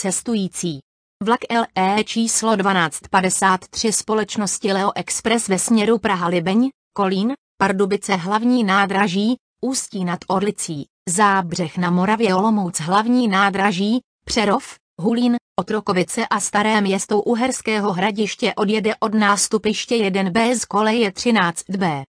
cestující. Vlak LE číslo 1253 společnosti Leo Express ve směru Praha-Libeň, Kolín, Pardubice hlavní nádraží, Ústí nad Orlicí, Zábřeh na Moravě Olomouc hlavní nádraží, Přerov, Hulín, Otrokovice a Staré město Uherského hradiště odjede od nástupiště 1B z koleje 13B.